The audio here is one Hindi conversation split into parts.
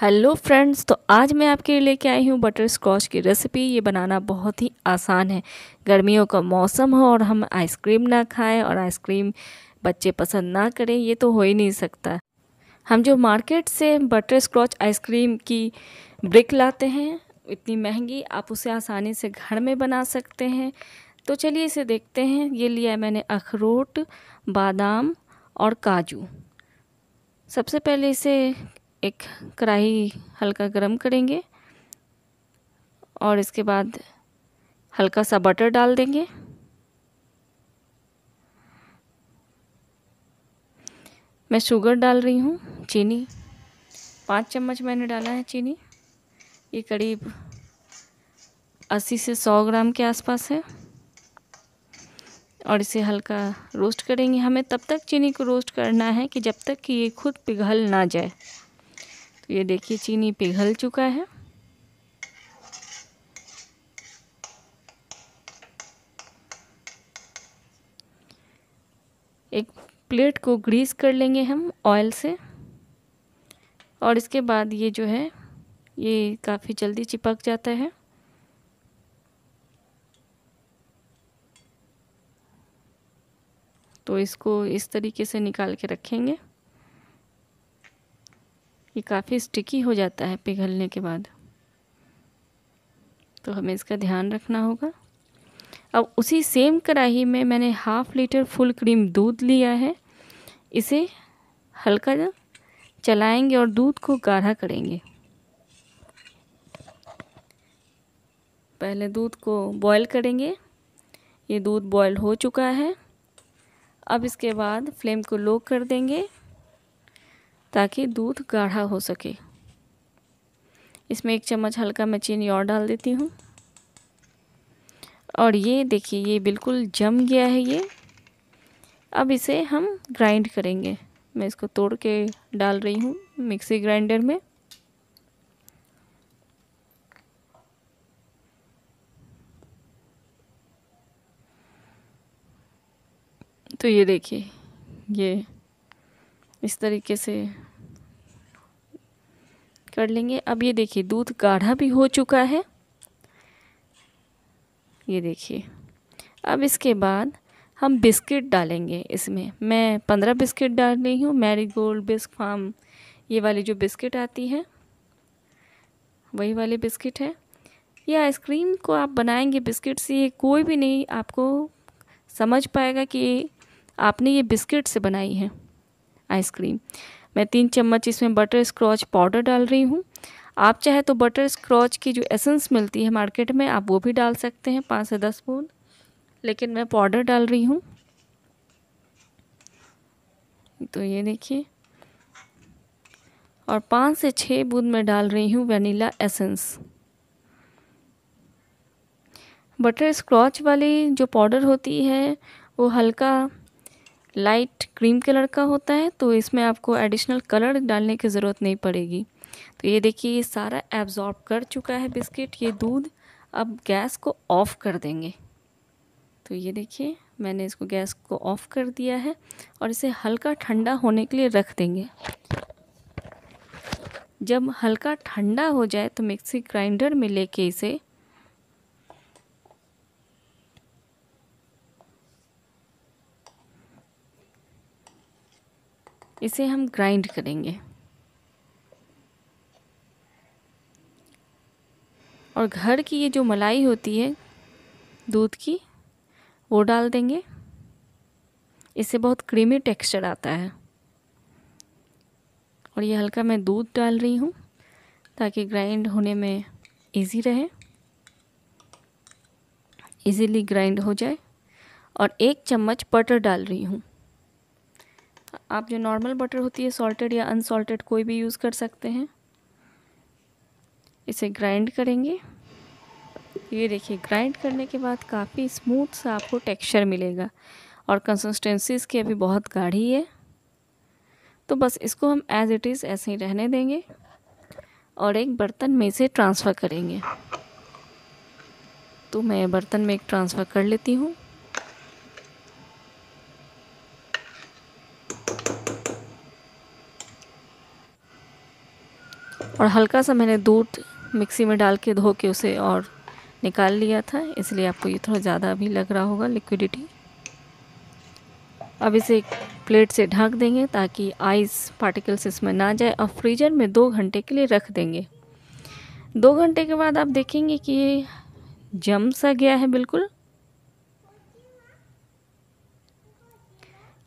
हेलो फ्रेंड्स तो आज मैं आपके लिए लेके आई हूँ बटर स्कॉच की रेसिपी ये बनाना बहुत ही आसान है गर्मियों का मौसम हो और हम आइसक्रीम ना खाएं और आइसक्रीम बच्चे पसंद ना करें ये तो हो ही नहीं सकता हम जो मार्केट से बटर स्कॉच आइसक्रीम की ब्रिक लाते हैं इतनी महंगी आप उसे आसानी से घर में बना सकते हैं तो चलिए इसे देखते हैं ये लिया मैंने अखरोट बादाम और काजू सबसे पहले इसे एक कढ़ाई हल्का गरम करेंगे और इसके बाद हल्का सा बटर डाल देंगे मैं शुगर डाल रही हूँ चीनी पाँच चम्मच मैंने डाला है चीनी ये करीब अस्सी से सौ ग्राम के आसपास है और इसे हल्का रोस्ट करेंगे हमें तब तक चीनी को रोस्ट करना है कि जब तक कि ये खुद पिघल ना जाए तो ये देखिए चीनी पिघल चुका है एक प्लेट को ग्रीस कर लेंगे हम ऑयल से और इसके बाद ये जो है ये काफ़ी जल्दी चिपक जाता है तो इसको इस तरीके से निकाल के रखेंगे ये काफ़ी स्टिकी हो जाता है पिघलने के बाद तो हमें इसका ध्यान रखना होगा अब उसी सेम कढ़ाही में मैंने हाफ़ लीटर फुल क्रीम दूध लिया है इसे हल्का चलाएंगे और दूध को गाढ़ा करेंगे पहले दूध को बॉईल करेंगे ये दूध बॉईल हो चुका है अब इसके बाद फ्लेम को लो कर देंगे ताकि दूध गाढ़ा हो सके इसमें एक चम्मच हल्का मैं चीनी और डाल देती हूँ और ये देखिए ये बिल्कुल जम गया है ये अब इसे हम ग्राइंड करेंगे मैं इसको तोड़ के डाल रही हूँ मिक्सी ग्राइंडर में तो ये देखिए ये इस तरीके से कर लेंगे अब ये देखिए दूध गाढ़ा भी हो चुका है ये देखिए अब इसके बाद हम बिस्किट डालेंगे इसमें मैं पंद्रह बिस्किट डाल रही हूँ मैरी गोल्ड बिस्क फार्म ये वाली जो बिस्किट आती है वही वाले बिस्किट है ये आइसक्रीम को आप बनाएंगे बिस्किट से ये कोई भी नहीं आपको समझ पाएगा कि आपने ये बिस्किट से बनाई है आइसक्रीम मैं तीन चम्मच इसमें बटर स्क्रॉच पाउडर डाल रही हूँ आप चाहे तो बटर स्क्रॉच की जो एसेंस मिलती है मार्केट में आप वो भी डाल सकते हैं पाँच से दस बूंद लेकिन मैं पाउडर डाल रही हूँ तो ये देखिए और पाँच से छः बूंद मैं डाल रही हूँ वनीला एसेंस बटर स्क्रॉच वाली जो पाउडर होती है वो हल्का लाइट क्रीम कलर का होता है तो इसमें आपको एडिशनल कलर डालने की ज़रूरत नहीं पड़ेगी तो ये देखिए ये सारा एब्ज़ॉर्ब कर चुका है बिस्किट ये दूध अब गैस को ऑफ़ कर देंगे तो ये देखिए मैंने इसको गैस को ऑफ़ कर दिया है और इसे हल्का ठंडा होने के लिए रख देंगे जब हल्का ठंडा हो जाए तो मिक्सी ग्राइंडर में लेके इसे इसे हम ग्राइंड करेंगे और घर की ये जो मलाई होती है दूध की वो डाल देंगे इससे बहुत क्रीमी टेक्सचर आता है और ये हल्का मैं दूध डाल रही हूँ ताकि ग्राइंड होने में इजी रहे इजीली ग्राइंड हो जाए और एक चम्मच बटर डाल रही हूँ आप जो नॉर्मल बटर होती है सॉल्टेड या अनसॉल्टेड कोई भी यूज़ कर सकते हैं इसे ग्राइंड करेंगे ये देखिए ग्राइंड करने के बाद काफ़ी स्मूथ सा आपको टेक्सचर मिलेगा और कंसिस्टेंसी इसकी अभी बहुत गाढ़ी है तो बस इसको हम एज इट इज़ ऐसे ही रहने देंगे और एक बर्तन में इसे ट्रांसफ़र करेंगे तो मैं बर्तन में एक ट्रांसफ़र कर लेती हूँ और हल्का सा मैंने दूध मिक्सी में डाल के धो के उसे और निकाल लिया था इसलिए आपको ये थोड़ा ज़्यादा भी लग रहा होगा लिक्विडिटी अब इसे एक प्लेट से ढक देंगे ताकि आइस पार्टिकल्स इसमें ना जाए और फ्रीजर में दो घंटे के लिए रख देंगे दो घंटे के बाद आप देखेंगे कि ये जम सा गया है बिल्कुल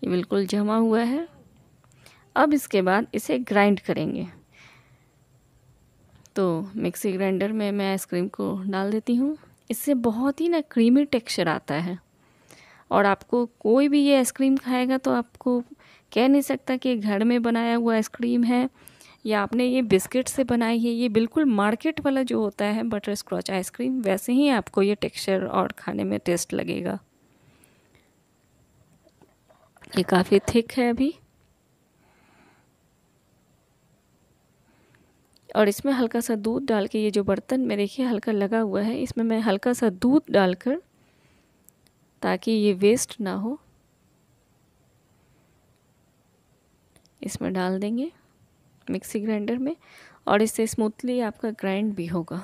ये बिल्कुल जमा हुआ है अब इसके बाद इसे ग्राइंड करेंगे तो मिक्सी ग्राइंडर में मैं आइसक्रीम को डाल देती हूँ इससे बहुत ही ना क्रीमी टेक्सचर आता है और आपको कोई भी ये आइसक्रीम खाएगा तो आपको कह नहीं सकता कि घर में बनाया हुआ आइसक्रीम है या आपने ये बिस्किट से बनाई है ये बिल्कुल मार्केट वाला जो होता है बटर स्क्रॉच आइसक्रीम वैसे ही आपको ये टेक्सचर और खाने में टेस्ट लगेगा ये काफ़ी थिक है अभी और इसमें हल्का सा दूध डाल के ये जो बर्तन में देखिए हल्का लगा हुआ है इसमें मैं हल्का सा दूध डालकर ताकि ये वेस्ट ना हो इसमें डाल देंगे मिक्सी ग्राइंडर में और इससे स्मूथली आपका ग्राइंड भी होगा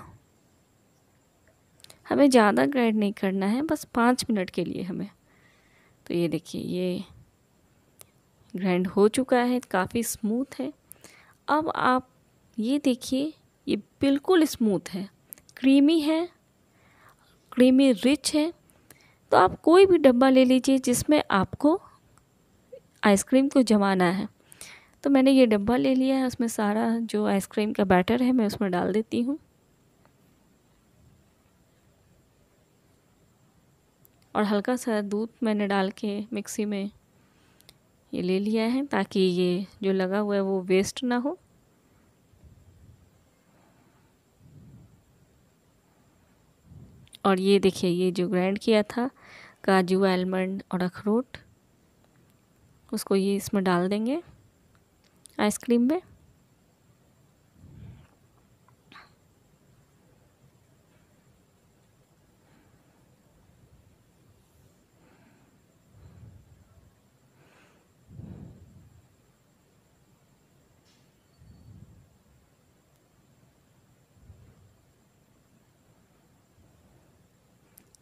हमें ज़्यादा ग्राइंड नहीं करना है बस पाँच मिनट के लिए हमें तो ये देखिए ये ग्राइंड हो चुका है काफ़ी स्मूथ है अब आप ये देखिए ये बिल्कुल स्मूथ है क्रीमी है क्रीमी रिच है तो आप कोई भी डब्बा ले लीजिए जिसमें आपको आइसक्रीम को जमाना है तो मैंने ये डब्बा ले लिया है उसमें सारा जो आइसक्रीम का बैटर है मैं उसमें डाल देती हूँ और हल्का सा दूध मैंने डाल के मिक्सी में ये ले लिया है ताकि ये जो लगा हुआ है वो वेस्ट ना हो और ये देखिए ये जो ग्राइंड किया था काजू आलमंड और अखरोट उसको ये इसमें डाल देंगे आइसक्रीम में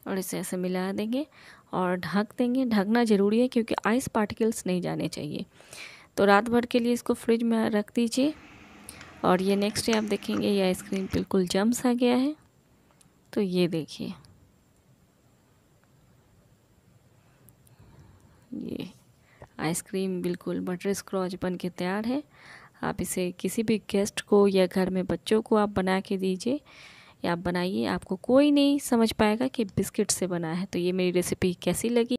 और इसे ऐसे मिला देंगे और ढक देंगे ढकना ज़रूरी है क्योंकि आइस पार्टिकल्स नहीं जाने चाहिए तो रात भर के लिए इसको फ्रिज में रख दीजिए और ये नेक्स्ट डे आप देखेंगे ये आइसक्रीम बिल्कुल जम सा गया है तो ये देखिए ये आइसक्रीम बिल्कुल बटर स्क्रॉच बन के तैयार है आप इसे किसी भी गेस्ट को या घर में बच्चों को आप बना के दीजिए आप बनाइए आपको कोई नहीं समझ पाएगा कि बिस्किट से बना है तो ये मेरी रेसिपी कैसी लगी